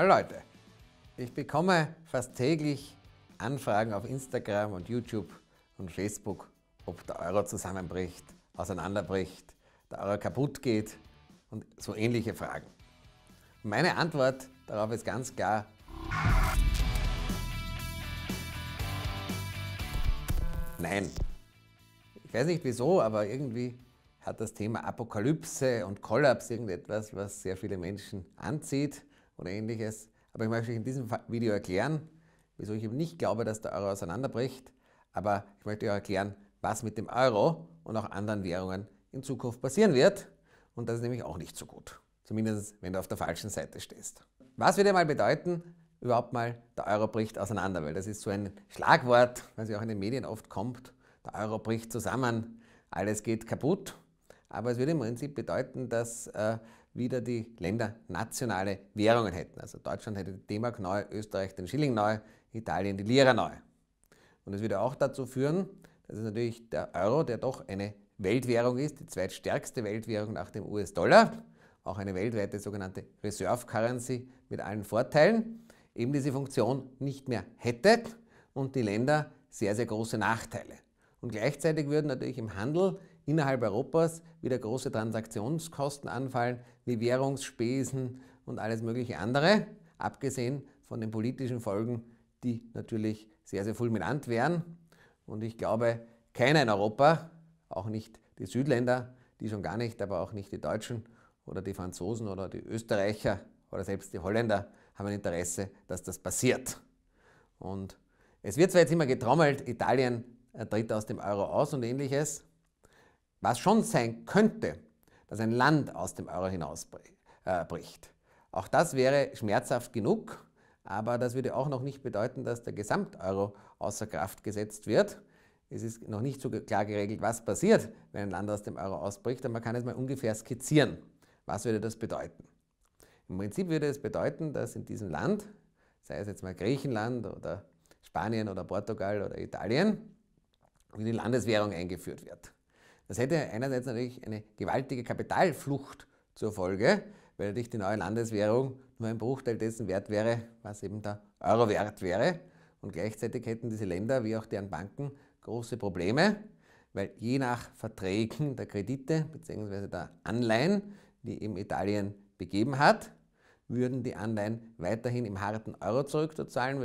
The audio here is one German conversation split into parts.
Hallo Leute, ich bekomme fast täglich Anfragen auf Instagram und YouTube und Facebook, ob der Euro zusammenbricht, auseinanderbricht, der Euro kaputt geht und so ähnliche Fragen. Meine Antwort darauf ist ganz klar, nein. Ich weiß nicht wieso, aber irgendwie hat das Thema Apokalypse und Kollaps irgendetwas, was sehr viele Menschen anzieht oder ähnliches. Aber ich möchte euch in diesem Video erklären, wieso ich eben nicht glaube, dass der Euro auseinanderbricht. Aber ich möchte euch erklären, was mit dem Euro und auch anderen Währungen in Zukunft passieren wird. Und das ist nämlich auch nicht so gut. Zumindest, wenn du auf der falschen Seite stehst. Was würde mal bedeuten, überhaupt mal, der Euro bricht auseinander? Weil das ist so ein Schlagwort, was ja auch in den Medien oft kommt. Der Euro bricht zusammen, alles geht kaputt. Aber es würde im Prinzip bedeuten, dass äh, wieder die Länder nationale Währungen hätten. Also Deutschland hätte die D-Mark neu, Österreich den Schilling neu, Italien die Lira neu. Und es würde auch dazu führen, dass es natürlich der Euro, der doch eine Weltwährung ist, die zweitstärkste Weltwährung nach dem US-Dollar, auch eine weltweite sogenannte Reserve Currency mit allen Vorteilen, eben diese Funktion nicht mehr hätte und die Länder sehr, sehr große Nachteile. Und gleichzeitig würden natürlich im Handel innerhalb Europas wieder große Transaktionskosten anfallen, wie Währungsspesen und alles mögliche andere, abgesehen von den politischen Folgen, die natürlich sehr, sehr fulminant wären. Und ich glaube, keiner in Europa, auch nicht die Südländer, die schon gar nicht, aber auch nicht die Deutschen oder die Franzosen oder die Österreicher oder selbst die Holländer haben ein Interesse, dass das passiert. Und es wird zwar jetzt immer getrommelt, Italien äh, tritt aus dem Euro aus und ähnliches, was schon sein könnte, dass ein Land aus dem Euro hinausbricht. Äh, auch das wäre schmerzhaft genug, aber das würde auch noch nicht bedeuten, dass der Gesamteuro außer Kraft gesetzt wird. Es ist noch nicht so klar geregelt, was passiert, wenn ein Land aus dem Euro ausbricht, aber man kann es mal ungefähr skizzieren. Was würde das bedeuten? Im Prinzip würde es bedeuten, dass in diesem Land, sei es jetzt mal Griechenland oder Spanien oder Portugal oder Italien, die Landeswährung eingeführt wird. Das hätte einerseits natürlich eine gewaltige Kapitalflucht zur Folge, weil natürlich die neue Landeswährung nur ein Bruchteil dessen wert wäre, was eben der Euro wert wäre. Und gleichzeitig hätten diese Länder wie auch deren Banken große Probleme, weil je nach Verträgen der Kredite bzw. der Anleihen, die eben Italien begeben hat, würden die Anleihen weiterhin im harten Euro zurückzuzahlen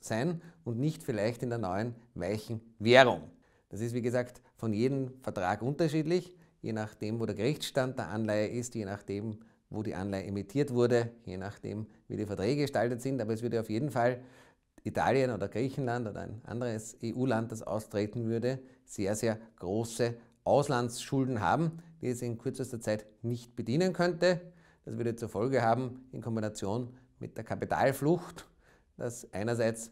sein und nicht vielleicht in der neuen weichen Währung. Das ist wie gesagt von jedem Vertrag unterschiedlich, je nachdem, wo der Gerichtsstand der Anleihe ist, je nachdem, wo die Anleihe emittiert wurde, je nachdem, wie die Verträge gestaltet sind. Aber es würde auf jeden Fall Italien oder Griechenland oder ein anderes EU-Land, das austreten würde, sehr, sehr große Auslandsschulden haben, die es in kürzester Zeit nicht bedienen könnte. Das würde zur Folge haben, in Kombination mit der Kapitalflucht, dass einerseits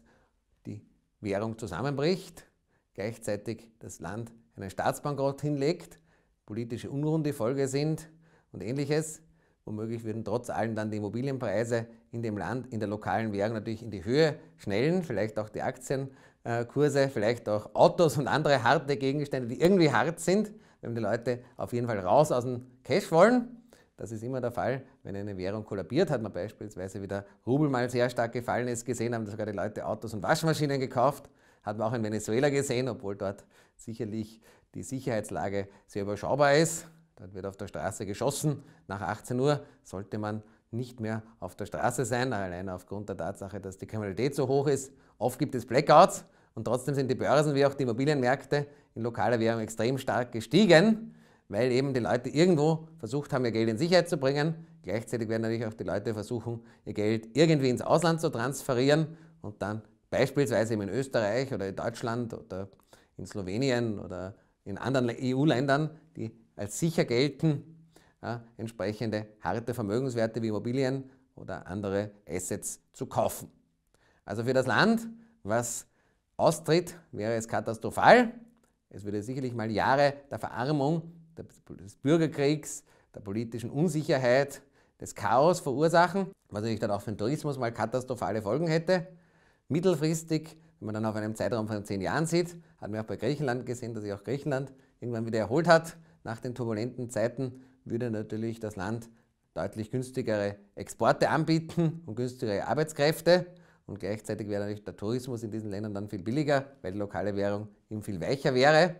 die Währung zusammenbricht, gleichzeitig das Land einen Staatsbankrott hinlegt, politische Unruhen die Folge sind und ähnliches. Womöglich würden trotz allem dann die Immobilienpreise in dem Land, in der lokalen Währung natürlich in die Höhe schnellen, vielleicht auch die Aktienkurse, vielleicht auch Autos und andere harte Gegenstände, die irgendwie hart sind, wenn die Leute auf jeden Fall raus aus dem Cash wollen. Das ist immer der Fall, wenn eine Währung kollabiert, hat man beispielsweise, wieder Rubel mal sehr stark gefallen ist, gesehen haben sogar die Leute Autos und Waschmaschinen gekauft. Hat man auch in Venezuela gesehen, obwohl dort sicherlich die Sicherheitslage sehr überschaubar ist. Dort wird auf der Straße geschossen. Nach 18 Uhr sollte man nicht mehr auf der Straße sein, allein aufgrund der Tatsache, dass die Kriminalität so hoch ist. Oft gibt es Blackouts und trotzdem sind die Börsen wie auch die Immobilienmärkte in lokaler Währung extrem stark gestiegen, weil eben die Leute irgendwo versucht haben, ihr Geld in Sicherheit zu bringen. Gleichzeitig werden natürlich auch die Leute versuchen, ihr Geld irgendwie ins Ausland zu transferieren und dann beispielsweise in Österreich oder in Deutschland oder in Slowenien oder in anderen EU-Ländern, e die als sicher gelten, ja, entsprechende harte Vermögenswerte wie Immobilien oder andere Assets zu kaufen. Also für das Land, was austritt, wäre es katastrophal. Es würde sicherlich mal Jahre der Verarmung, des Bürgerkriegs, der politischen Unsicherheit, des Chaos verursachen, was natürlich dann auch für den Tourismus mal katastrophale Folgen hätte mittelfristig, wenn man dann auf einem Zeitraum von zehn Jahren sieht, hat man auch bei Griechenland gesehen, dass sich auch Griechenland irgendwann wieder erholt hat. Nach den turbulenten Zeiten würde natürlich das Land deutlich günstigere Exporte anbieten und günstigere Arbeitskräfte. Und gleichzeitig wäre natürlich der Tourismus in diesen Ländern dann viel billiger, weil die lokale Währung eben viel weicher wäre.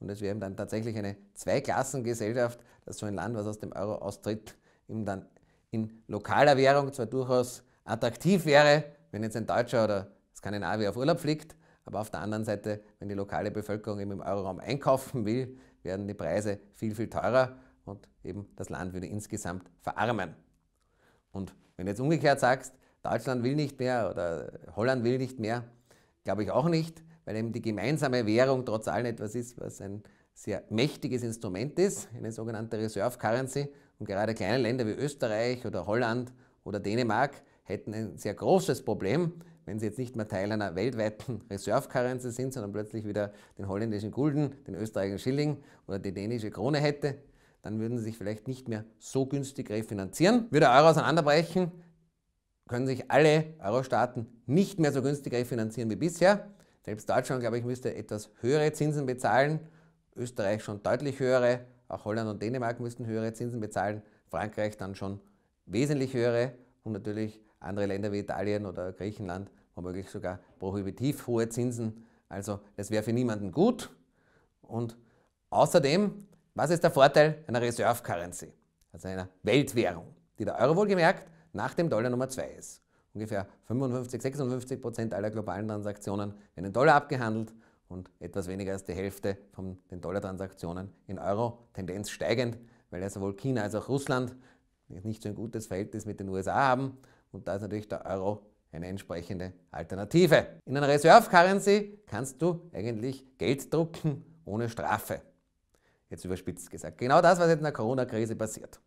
Und es wäre eben dann tatsächlich eine Zweiklassengesellschaft, dass so ein Land, was aus dem Euro austritt, eben dann in lokaler Währung zwar durchaus attraktiv wäre, wenn jetzt ein Deutscher oder Skandinavier auf Urlaub fliegt, aber auf der anderen Seite, wenn die lokale Bevölkerung eben im Euroraum einkaufen will, werden die Preise viel, viel teurer und eben das Land würde insgesamt verarmen. Und wenn du jetzt umgekehrt sagst, Deutschland will nicht mehr oder Holland will nicht mehr, glaube ich auch nicht, weil eben die gemeinsame Währung trotz allem etwas ist, was ein sehr mächtiges Instrument ist, eine sogenannte Reserve Currency. Und gerade kleine Länder wie Österreich oder Holland oder Dänemark hätten ein sehr großes Problem, wenn sie jetzt nicht mehr Teil einer weltweiten Reserve-Currency sind, sondern plötzlich wieder den holländischen Gulden, den österreichischen Schilling oder die dänische Krone hätte, dann würden sie sich vielleicht nicht mehr so günstig refinanzieren. Würde der Euro auseinanderbrechen, können sich alle Euro-Staaten nicht mehr so günstig refinanzieren wie bisher. Selbst Deutschland, glaube ich, müsste etwas höhere Zinsen bezahlen, Österreich schon deutlich höhere, auch Holland und Dänemark müssten höhere Zinsen bezahlen, Frankreich dann schon wesentlich höhere und natürlich andere Länder wie Italien oder Griechenland womöglich sogar prohibitiv hohe Zinsen. Also es wäre für niemanden gut. Und außerdem, was ist der Vorteil einer Reserve Currency, also einer Weltwährung, die der Euro wohlgemerkt nach dem Dollar Nummer 2 ist? Ungefähr 55, 56 Prozent aller globalen Transaktionen werden in Dollar abgehandelt und etwas weniger als die Hälfte von den Dollar-Transaktionen in Euro, Tendenz steigend, weil ja sowohl China als auch Russland nicht so ein gutes Verhältnis mit den USA haben und da ist natürlich der Euro eine entsprechende Alternative. In einer Reserve Currency kannst du eigentlich Geld drucken ohne Strafe. Jetzt überspitzt gesagt. Genau das, was jetzt in der Corona-Krise passiert.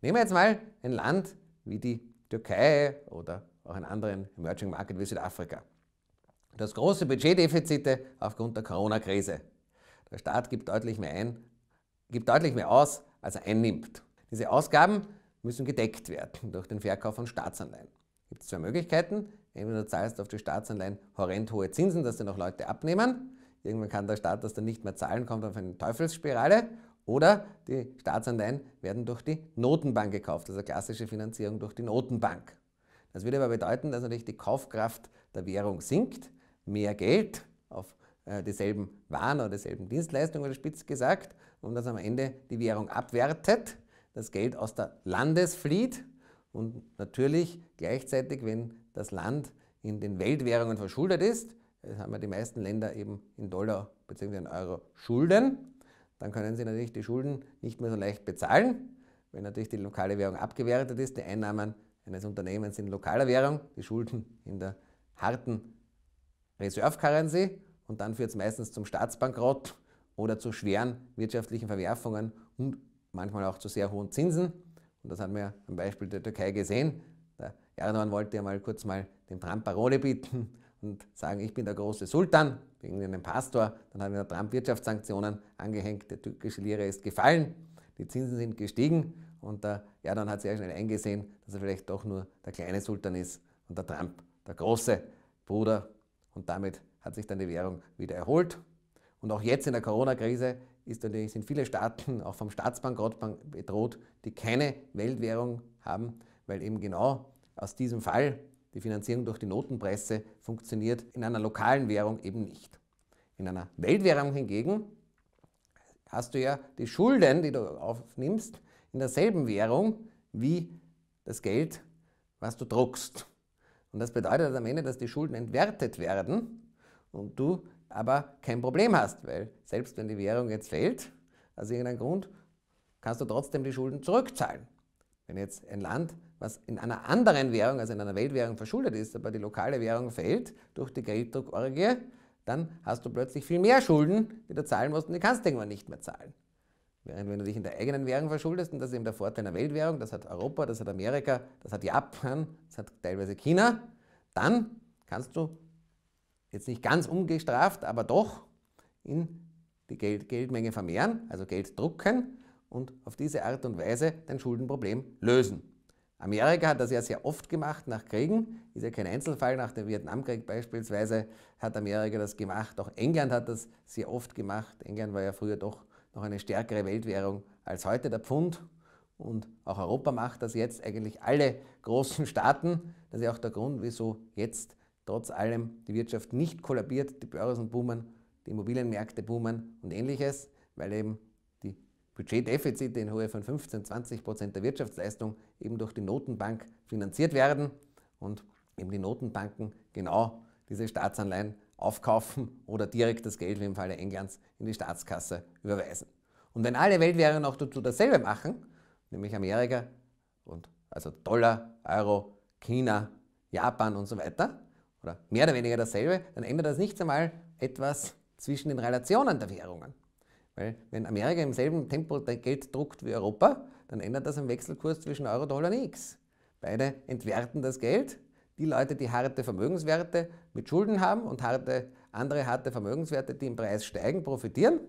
Nehmen wir jetzt mal ein Land wie die Türkei oder auch einen anderen Emerging Market wie Südafrika. Du hast große Budgetdefizite aufgrund der Corona-Krise. Der Staat gibt deutlich mehr ein, gibt deutlich mehr aus, als er einnimmt. Diese Ausgaben müssen gedeckt werden durch den Verkauf von Staatsanleihen. Es Gibt zwei Möglichkeiten. Entweder du zahlst auf die Staatsanleihen horrend hohe Zinsen, dass dir noch Leute abnehmen. Irgendwann kann der Staat das dann nicht mehr zahlen, kommt auf eine Teufelsspirale. Oder die Staatsanleihen werden durch die Notenbank gekauft, also klassische Finanzierung durch die Notenbank. Das würde aber bedeuten, dass natürlich die Kaufkraft der Währung sinkt, mehr Geld auf äh, dieselben Waren oder dieselben Dienstleistungen oder spitz gesagt, und dass am Ende die Währung abwertet das Geld aus der Landesfleet und natürlich gleichzeitig, wenn das Land in den Weltwährungen verschuldet ist, äh, haben ja die meisten Länder eben in Dollar bzw. in Euro Schulden, dann können sie natürlich die Schulden nicht mehr so leicht bezahlen. Wenn natürlich die lokale Währung abgewertet ist, die Einnahmen eines Unternehmens in lokaler Währung, die Schulden in der harten Reserve Currency und dann führt es meistens zum Staatsbankrott oder zu schweren wirtschaftlichen Verwerfungen und manchmal auch zu sehr hohen Zinsen. Und das haben wir am Beispiel der Türkei gesehen. Der Erdogan wollte ja mal kurz mal dem Trump Parole bieten und sagen, ich bin der große Sultan, wegen einem Pastor. Dann hat der Trump Wirtschaftssanktionen angehängt, der türkische Lira ist gefallen, die Zinsen sind gestiegen und der Erdogan hat sehr schnell eingesehen, dass er vielleicht doch nur der kleine Sultan ist und der Trump der große Bruder. Und damit hat sich dann die Währung wieder erholt. Und auch jetzt in der Corona-Krise ist natürlich, sind viele Staaten auch vom Staatsbankrott bedroht, die keine Weltwährung haben, weil eben genau aus diesem Fall die Finanzierung durch die Notenpresse funktioniert in einer lokalen Währung eben nicht. In einer Weltwährung hingegen hast du ja die Schulden, die du aufnimmst, in derselben Währung wie das Geld, was du druckst. Und das bedeutet am Ende, dass die Schulden entwertet werden und du aber kein Problem hast, weil selbst wenn die Währung jetzt fällt, aus irgendeinem Grund, kannst du trotzdem die Schulden zurückzahlen. Wenn jetzt ein Land, was in einer anderen Währung, also in einer Weltwährung verschuldet ist, aber die lokale Währung fällt durch die Gelddruckorgie, dann hast du plötzlich viel mehr Schulden, die du zahlen musst und die kannst du irgendwann nicht mehr zahlen. Während wenn du dich in der eigenen Währung verschuldest, und das ist eben der Vorteil einer Weltwährung, das hat Europa, das hat Amerika, das hat Japan, das hat teilweise China, dann kannst du jetzt nicht ganz ungestraft, aber doch in die Geld Geldmenge vermehren, also Geld drucken und auf diese Art und Weise dein Schuldenproblem lösen. Amerika hat das ja sehr oft gemacht nach Kriegen, ist ja kein Einzelfall, nach dem Vietnamkrieg beispielsweise hat Amerika das gemacht, auch England hat das sehr oft gemacht. England war ja früher doch noch eine stärkere Weltwährung als heute der Pfund und auch Europa macht das jetzt eigentlich alle großen Staaten. Das ist ja auch der Grund, wieso jetzt trotz allem die Wirtschaft nicht kollabiert, die Börsen boomen, die Immobilienmärkte boomen und ähnliches, weil eben die Budgetdefizite in Höhe von 15, 20 Prozent der Wirtschaftsleistung eben durch die Notenbank finanziert werden und eben die Notenbanken genau diese Staatsanleihen aufkaufen oder direkt das Geld, wie im Falle Englands, in die Staatskasse überweisen. Und wenn alle Weltwährungen auch dazu dasselbe machen, nämlich Amerika und also Dollar, Euro, China, Japan und so weiter, oder mehr oder weniger dasselbe, dann ändert das nichts einmal etwas zwischen den Relationen der Währungen. Weil wenn Amerika im selben Tempo Geld druckt wie Europa, dann ändert das am Wechselkurs zwischen Euro, Dollar und X. Beide entwerten das Geld. Die Leute, die harte Vermögenswerte mit Schulden haben und harte, andere harte Vermögenswerte, die im Preis steigen, profitieren.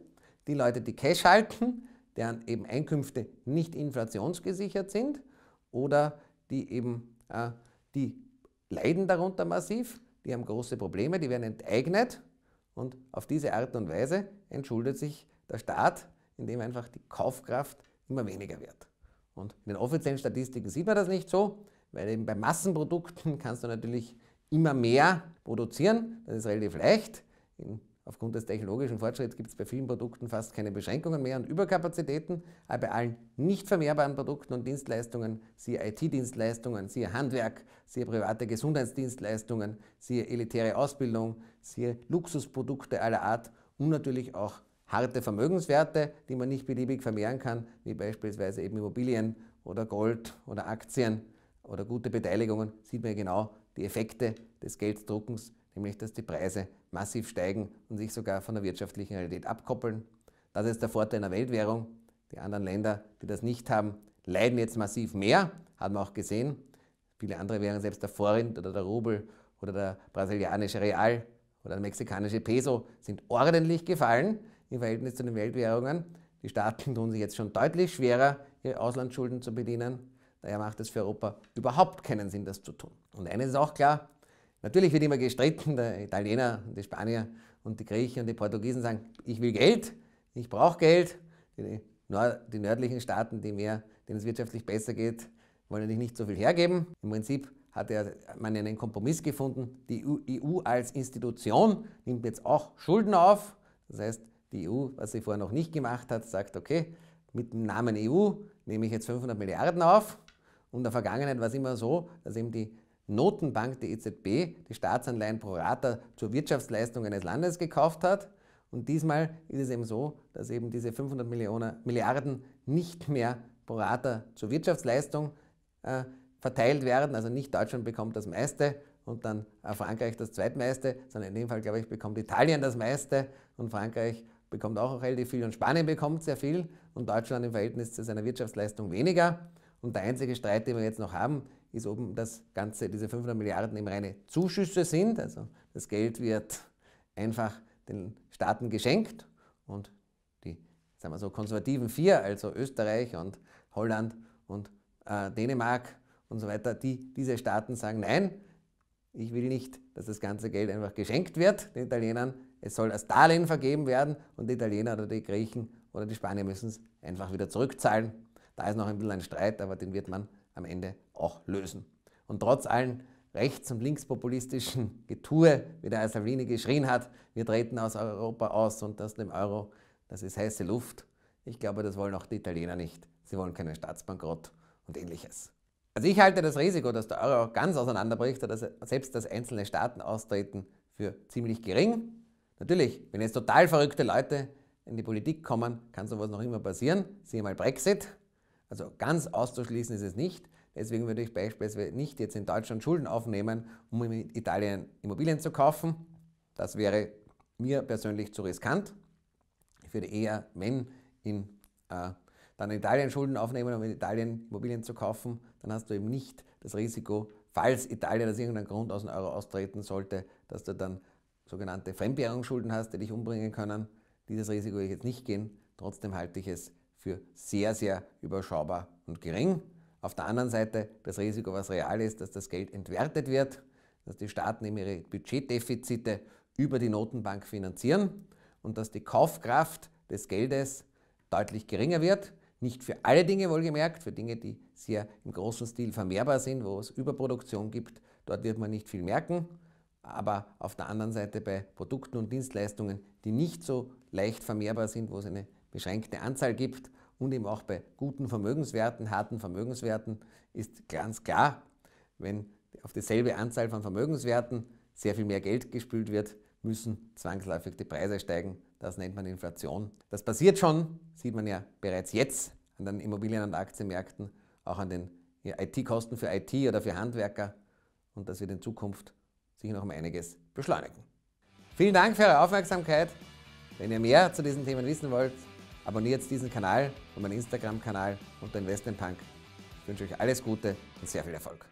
Die Leute, die Cash halten, deren eben Einkünfte nicht inflationsgesichert sind oder die eben äh, die leiden darunter massiv die haben große Probleme, die werden enteignet und auf diese Art und Weise entschuldet sich der Staat, indem einfach die Kaufkraft immer weniger wird. Und in den offiziellen Statistiken sieht man das nicht so, weil eben bei Massenprodukten kannst du natürlich immer mehr produzieren, das ist relativ leicht. In Aufgrund des technologischen Fortschritts gibt es bei vielen Produkten fast keine Beschränkungen mehr und Überkapazitäten, aber bei allen nicht vermehrbaren Produkten und Dienstleistungen, siehe IT-Dienstleistungen, siehe Handwerk, siehe private Gesundheitsdienstleistungen, siehe elitäre Ausbildung, siehe Luxusprodukte aller Art und natürlich auch harte Vermögenswerte, die man nicht beliebig vermehren kann, wie beispielsweise eben Immobilien oder Gold oder Aktien oder gute Beteiligungen, sieht man genau die Effekte des Gelddruckens nämlich dass die Preise massiv steigen und sich sogar von der wirtschaftlichen Realität abkoppeln. Das ist der Vorteil einer Weltwährung. Die anderen Länder, die das nicht haben, leiden jetzt massiv mehr, hat man auch gesehen. Viele andere Währungen, selbst der Forint oder der Rubel oder der brasilianische Real oder der mexikanische Peso, sind ordentlich gefallen im Verhältnis zu den Weltwährungen. Die Staaten tun sich jetzt schon deutlich schwerer, ihre Auslandsschulden zu bedienen. Daher macht es für Europa überhaupt keinen Sinn, das zu tun. Und eines ist auch klar, Natürlich wird immer gestritten, der Italiener und die Spanier und die Griechen und die Portugiesen sagen, ich will Geld, ich brauche Geld. Die, nördlichen Staaten, die mehr, denen es wirtschaftlich besser geht, wollen natürlich nicht so viel hergeben. Im Prinzip hat er, man einen Kompromiss gefunden. Die EU e als Institution nimmt jetzt auch Schulden auf. Das heißt, die EU, was sie vorher noch nicht gemacht hat, sagt, okay, mit dem Namen EU nehme ich jetzt 500 Milliarden auf. Und in der Vergangenheit war es immer so, dass eben die Notenbank, die EZB, die Staatsanleihen pro rata zur Wirtschaftsleistung eines Landes gekauft hat. Und diesmal ist es eben so, dass eben diese 500 Millionen, Milliarden nicht mehr pro rata zur Wirtschaftsleistung äh, verteilt werden. Also nicht Deutschland bekommt das meiste und dann äh, Frankreich das zweitmeiste, sondern in dem Fall, glaube ich, bekommt Italien das meiste und Frankreich bekommt auch relativ viel und Spanien bekommt sehr viel und Deutschland im Verhältnis zu seiner Wirtschaftsleistung weniger. Und der einzige Streit, den wir jetzt noch haben, ist oben das Ganze, diese 500 Milliarden eben reine Zuschüsse sind. Also das Geld wird einfach den Staaten geschenkt und die, sagen wir so, konservativen vier, also Österreich und Holland und äh, Dänemark und so weiter, die, diese Staaten sagen, nein, ich will nicht, dass das ganze Geld einfach geschenkt wird den Italienern. Es soll als Darlehen vergeben werden und die Italiener oder die Griechen oder die Spanier müssen es einfach wieder zurückzahlen. Da ist noch ein bisschen ein Streit, aber den wird man am Ende auch lösen. Und trotz allen rechts- und linkspopulistischen Getue, wie der Salvini geschrien hat, wir treten aus Europa aus und das dem Euro, das ist heiße Luft. Ich glaube, das wollen auch die Italiener nicht. Sie wollen keinen Staatsbankrott und ähnliches. Also ich halte das Risiko, dass der Euro ganz auseinanderbricht oder selbst dass einzelne Staaten austreten, für ziemlich gering. Natürlich, wenn jetzt total verrückte Leute in die Politik kommen, kann sowas noch immer passieren. Siehe mal Brexit. Also ganz auszuschließen ist es nicht. Deswegen würde ich beispielsweise nicht jetzt in Deutschland Schulden aufnehmen, um in Italien Immobilien zu kaufen. Das wäre mir persönlich zu riskant. Ich würde eher, wenn in, äh, dann in Italien Schulden aufnehmen, um in Italien Immobilien zu kaufen, dann hast du eben nicht das Risiko, falls Italien aus irgendeinem Grund aus dem Euro austreten sollte, dass du dann sogenannte Fremdwährungsschulden hast, die dich umbringen können. Dieses Risiko will ich jetzt nicht gehen. Trotzdem halte ich es für sehr, sehr überschaubar und gering. Auf der anderen Seite das Risiko, was real ist, dass das Geld entwertet wird, dass die Staaten eben ihre Budgetdefizite über die Notenbank finanzieren und dass die Kaufkraft des Geldes deutlich geringer wird. Nicht für alle Dinge wohlgemerkt, für Dinge, die sehr im großen Stil vermehrbar sind, wo es Überproduktion gibt, dort wird man nicht viel merken. Aber auf der anderen Seite bei Produkten und Dienstleistungen, die nicht so leicht vermehrbar sind, wo es eine beschränkte Anzahl gibt, und eben auch bei guten Vermögenswerten, harten Vermögenswerten ist ganz klar, wenn auf dieselbe Anzahl von Vermögenswerten sehr viel mehr Geld gespült wird, müssen zwangsläufig die Preise steigen. Das nennt man Inflation. Das passiert schon, sieht man ja bereits jetzt an den Immobilien- und Aktienmärkten, auch an den IT-Kosten für IT oder für Handwerker und das wird in Zukunft sicher noch um einiges beschleunigen. Vielen Dank für eure Aufmerksamkeit. Wenn ihr mehr zu diesen Themen wissen wollt, Abonniert diesen Kanal und meinen Instagram-Kanal unter Investment Punk. Ich wünsche euch alles Gute und sehr viel Erfolg.